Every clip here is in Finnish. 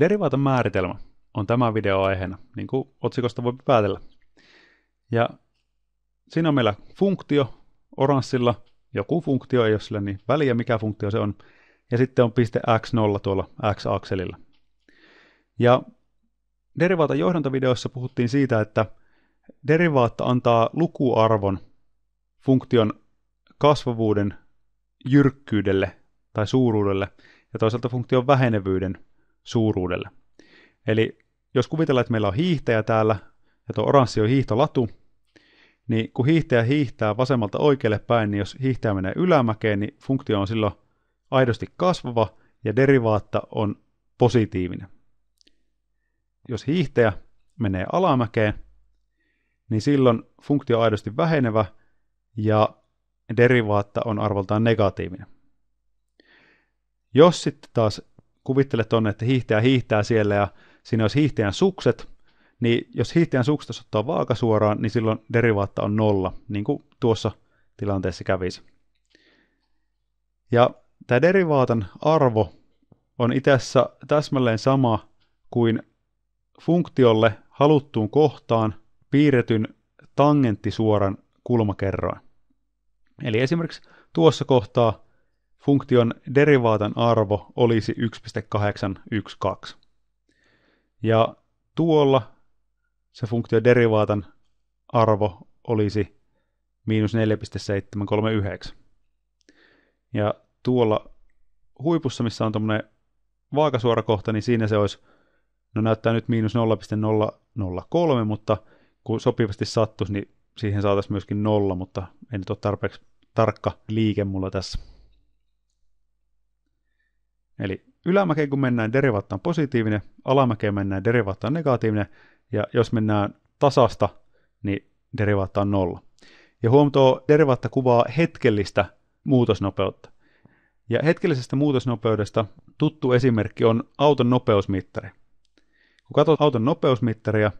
Derivaatan määritelmä on tämä video aiheena, niin kuin otsikosta voi päätellä. Ja siinä on meillä funktio oranssilla, joku funktio ei ole sillä niin väliä, mikä funktio se on, ja sitten on piste x0 tuolla x-akselilla. Ja derivaatan johdantavideossa puhuttiin siitä, että derivaatta antaa lukuarvon funktion kasvavuuden jyrkkyydelle tai suuruudelle ja toisaalta funktion vähenevyyden suuruudelle. Eli jos kuvitellaan, että meillä on hiihtäjä täällä, ja tuo oranssi on hiihtolatu, niin kun hiihtäjä hiihtää vasemmalta oikealle päin, niin jos hiihtäjä menee ylämäkeen, niin funktio on silloin aidosti kasvava, ja derivaatta on positiivinen. Jos hiihtäjä menee alamäkeen, niin silloin funktio on aidosti vähenevä, ja derivaatta on arvoltaan negatiivinen. Jos sitten taas kuvittele tuonne, että hiihtäjä hiihtää siellä ja siinä olisi hiihtäjän sukset, niin jos hiihtäjän sukset ottaa vaaka suoraan, niin silloin derivaatta on nolla, niin kuin tuossa tilanteessa kävisi. Ja tämä derivaatan arvo on itse asiassa täsmälleen sama kuin funktiolle haluttuun kohtaan piirretyn tangenttisuoran kulmakerroin. Eli esimerkiksi tuossa kohtaa funktion derivaatan arvo olisi 1.812. Ja tuolla se funktio derivaatan arvo olisi miinus 4,739. Ja tuolla huipussa, missä on tuommoinen vaakasuora kohta, niin siinä se olisi, no näyttää nyt miinus 0,003, mutta kun sopivasti sattuisi, niin siihen saataisiin myöskin nolla, mutta en nyt ole tarpeeksi tarkka liike mulla tässä. Eli ylämäkeen kun mennään, derivaattaan positiivinen, alamäkeen mennään, derivaattaan negatiivinen, ja jos mennään tasasta, niin derivaatta on nolla. Ja huomio: derivaatta kuvaa hetkellistä muutosnopeutta. Ja hetkellisestä muutosnopeudesta tuttu esimerkki on auton nopeusmittari. Kun katsot auton nopeusmittaria,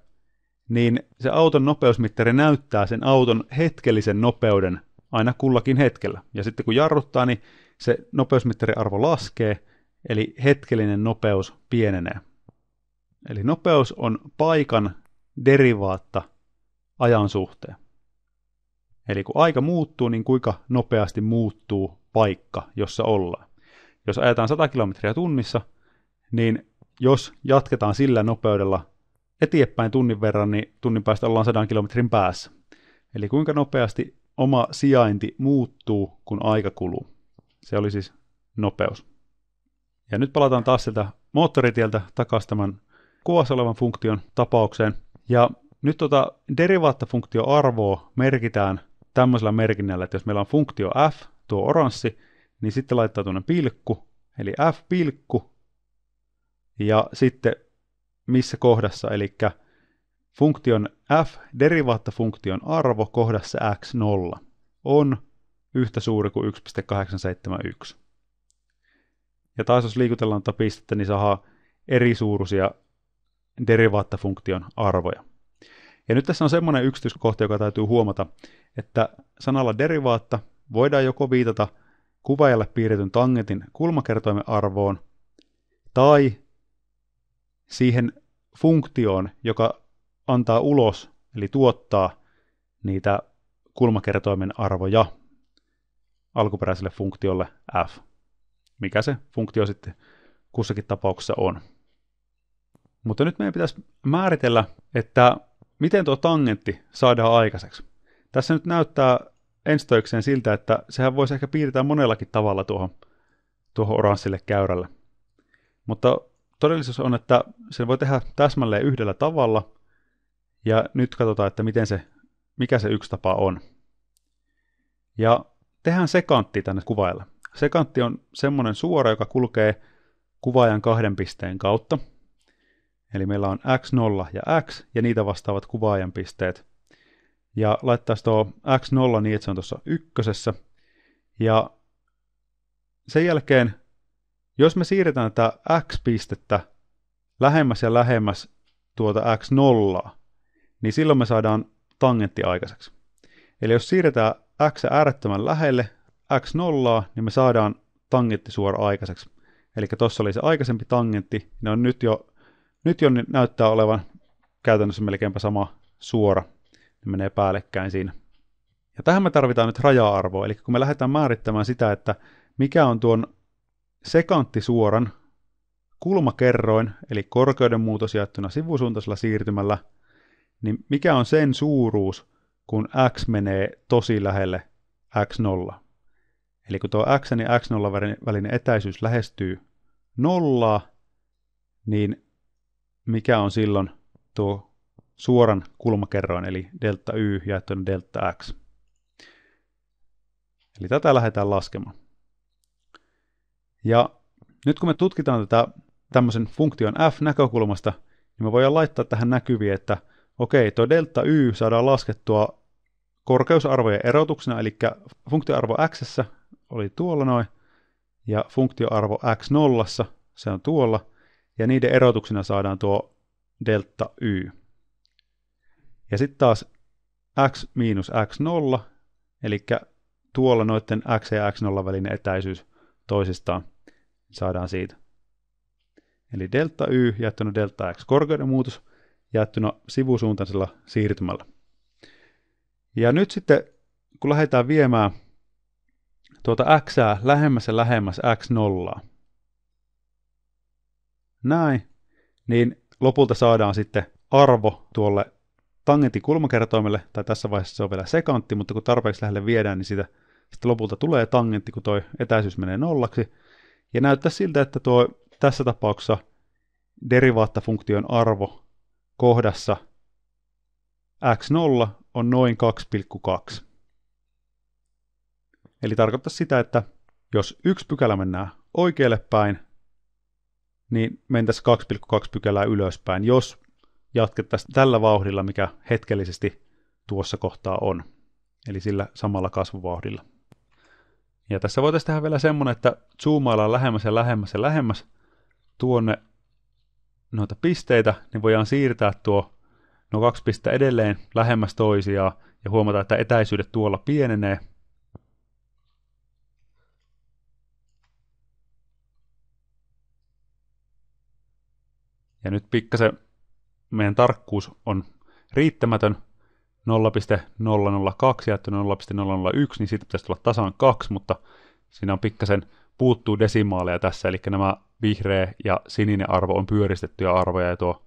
niin se auton nopeusmittari näyttää sen auton hetkellisen nopeuden aina kullakin hetkellä. Ja sitten kun jarruttaa, niin se nopeusmittariarvo laskee – eli hetkellinen nopeus pienenee. Eli nopeus on paikan derivaatta ajan suhteen. Eli kun aika muuttuu, niin kuinka nopeasti muuttuu paikka, jossa ollaan. Jos ajetaan 100 kilometriä tunnissa, niin jos jatketaan sillä nopeudella eteenpäin tunnin verran, niin tunnin päästä ollaan 100 kilometrin päässä. Eli kuinka nopeasti oma sijainti muuttuu, kun aika kuluu. Se oli siis nopeus. Ja nyt palataan taas sieltä moottoritieltä takaisin tämän kuvassa olevan funktion tapaukseen. Ja nyt tuota arvoa merkitään tämmöisellä merkinnällä, että jos meillä on funktio f, tuo oranssi, niin sitten laittaa tuonne pilkku, eli f pilkku, ja sitten missä kohdassa, eli funktion f, derivaattafunktion arvo kohdassa x0 on yhtä suuri kuin 1.871. Ja taas jos liikutellaan tätä tuota pistettä, niin saa eri suuruisia derivaattafunktion arvoja. Ja nyt tässä on semmoinen yksityiskohta, joka täytyy huomata, että sanalla derivaatta voidaan joko viitata kuvaajalle piirretyn tangentin kulmakertoimen arvoon tai siihen funktioon, joka antaa ulos, eli tuottaa niitä kulmakertoimen arvoja alkuperäiselle funktiolle f mikä se funktio sitten kussakin tapauksessa on. Mutta nyt meidän pitäisi määritellä, että miten tuo tangentti saadaan aikaiseksi. Tässä nyt näyttää ensitoikseen siltä, että sehän voisi ehkä piirtää monellakin tavalla tuohon, tuohon oranssille käyrälle. Mutta todellisuus on, että se voi tehdä täsmälleen yhdellä tavalla, ja nyt katsotaan, että miten se, mikä se yksi tapa on. Ja tehdään sekantti tänne kuvailla. Sekantti on semmoinen suora, joka kulkee kuvaajan kahden pisteen kautta. Eli meillä on x0 ja x ja niitä vastaavat kuvaajan pisteet. Ja laittaa tuo x0 niin, että se on tuossa ykkösessä. Ja sen jälkeen, jos me siirretään tätä x-pistettä lähemmäs ja lähemmäs tuota x0, niin silloin me saadaan tangentti aikaiseksi. Eli jos siirretään x äärettömän lähelle, X0, niin me saadaan tangentti suora aikaiseksi. Eli tuossa oli se aikaisempi tangentti, ne on nyt jo, nyt jo näyttää olevan käytännössä melkeinpä sama suora, ne menee päällekkäin siinä. Ja tähän me tarvitaan nyt raja-arvoa, eli kun me lähdetään määrittämään sitä, että mikä on tuon sekanttisuoran kulmakerroin, eli korkeuden muutos jaettuna sivusuuntaisella siirtymällä, niin mikä on sen suuruus, kun x menee tosi lähelle x0. Eli kun tuo x ja x0 välinen etäisyys lähestyy nollaa, niin mikä on silloin tuo suoran kulmakerroin, eli delta y jaettuna delta x. Eli tätä lähdetään laskemaan. Ja nyt kun me tutkitaan tätä tämmöisen funktion f-näkökulmasta, niin me voidaan laittaa tähän näkyviin, että okei, tuo delta y saadaan laskettua korkeusarvojen erotuksena, eli funktioarvo x oli tuolla noin, ja funktioarvo x nollassa se on tuolla, ja niiden erotuksena saadaan tuo delta y. Ja sitten taas x miinus x nolla eli tuolla noiden x ja x nolla välinen etäisyys toisistaan saadaan siitä. Eli delta y jaettuna delta x korkeuden muutos jaettuna sivusuuntaisella siirtymällä. Ja nyt sitten kun lähdetään viemään tuota x lähemmäs ja lähemmäs x nollaa. Näin. Niin lopulta saadaan sitten arvo tuolle tangentin kulmakertoimelle, tai tässä vaiheessa se on vielä sekantti, mutta kun tarpeeksi lähelle viedään, niin sitä sitten lopulta tulee tangentti, kun tuo etäisyys menee nollaksi. Ja näyttää siltä, että tuo tässä tapauksessa derivaattafunktion arvo kohdassa x0 on noin 2,2. Eli tarkoittaa sitä, että jos yksi pykälä mennään oikealle päin, niin mentäisiin 2,2 pykälää ylöspäin, jos jatkettaisiin tällä vauhdilla, mikä hetkellisesti tuossa kohtaa on. Eli sillä samalla kasvuvauhdilla. Ja tässä voitaisiin tehdä vielä semmoinen, että zoomaillaan lähemmäs ja lähemmäs ja lähemmäs tuonne noita pisteitä, niin voidaan siirtää tuo no kaksi pistettä edelleen lähemmäs toisiaan ja huomata, että etäisyydet tuolla pienenee – Ja nyt pikkasen meidän tarkkuus on riittämätön, 0.002 ja 0.001, niin siitä pitäisi tulla tasan kaksi, mutta siinä on pikkasen puuttuu desimaaleja tässä, eli nämä vihreä ja sininen arvo on pyöristettyjä arvoja ja tuo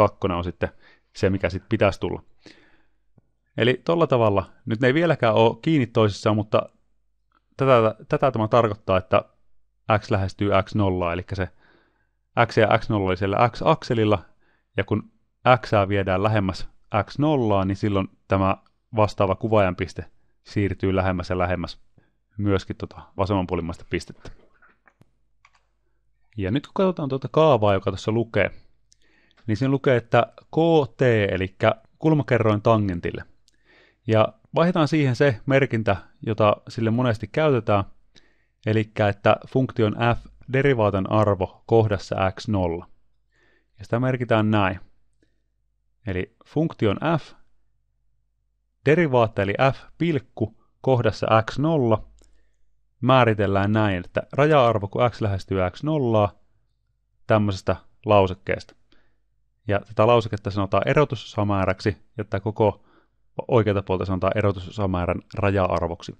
2.2 on sitten se, mikä sitten pitäisi tulla. Eli tolla tavalla, nyt ne ei vieläkään ole kiinni toisissaan, mutta tätä, tätä tämä tarkoittaa, että x lähestyy x0, eli se x ja x0 oli siellä x-akselilla, ja kun x viedään lähemmäs x0, niin silloin tämä vastaava piste siirtyy lähemmäs ja lähemmäs myöskin tuota vasemmanpuolimmaista pistettä. Ja nyt kun katsotaan tuota kaavaa, joka tuossa lukee, niin siinä lukee, että KT, eli kulmakerroin tangentille. Ja vaihdetaan siihen se merkintä, jota sille monesti käytetään, eli että funktion f Derivaatan arvo kohdassa x0. Ja sitä merkitään näin. Eli funktion f, derivaatta eli f pilkku kohdassa x0 määritellään näin, että raja-arvo kun x lähestyy x0 tämmöisestä lausekkeesta. Ja tätä lauseketta sanotaan erotusosamääräksi, ja tätä koko oikeata puolta sanotaan erotusosamäärän raja-arvoksi.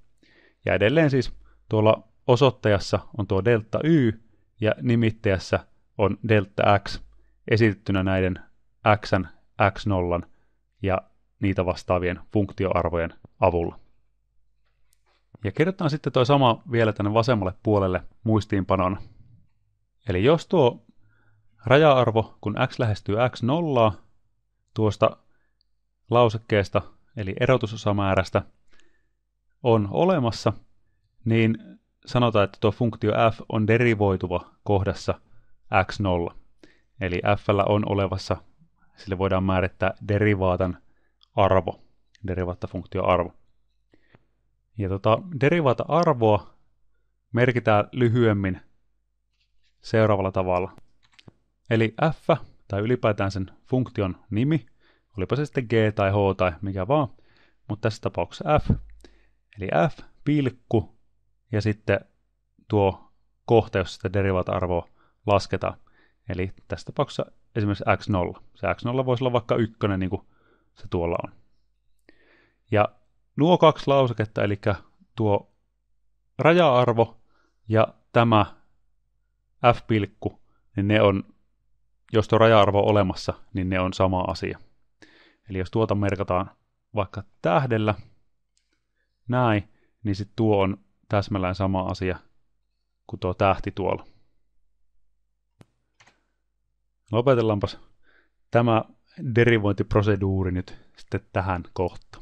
Ja edelleen siis tuolla osoitteessa on tuo delta y, ja nimittäjässä on delta x esitettynä näiden x, x0 ja niitä vastaavien funktioarvojen avulla. Ja kerrotaan sitten tuo sama vielä tänne vasemmalle puolelle muistiinpanon. Eli jos tuo raja-arvo, kun x lähestyy x0, tuosta lausekkeesta, eli erotusosamäärästä, on olemassa, niin sanotaan, että tuo funktio f on derivoituva kohdassa x0. Eli f on olevassa, sille voidaan määrittää derivaatan arvo, derivaattafunktio arvo. Ja tota, derivaata arvoa merkitään lyhyemmin seuraavalla tavalla. Eli f, tai ylipäätään sen funktion nimi, olipa se sitten g tai h tai mikä vaan, mutta tässä tapauksessa f. Eli f pilkku ja sitten tuo kohta, jossa sitä derivaat lasketaan. Eli tässä tapauksessa esimerkiksi x0. Se x0 voisi olla vaikka ykkönen, niin kuin se tuolla on. Ja nuo kaksi lauseketta, eli tuo raja-arvo ja tämä f-pilkku, niin ne on, jos tuo raja-arvo on olemassa, niin ne on sama asia. Eli jos tuota merkataan vaikka tähdellä, näin, niin sitten tuo on täsmälleen sama asia kuin tuo tähti tuolla. Lopetellaanpas tämä derivointiproseduuri nyt sitten tähän kohtaan.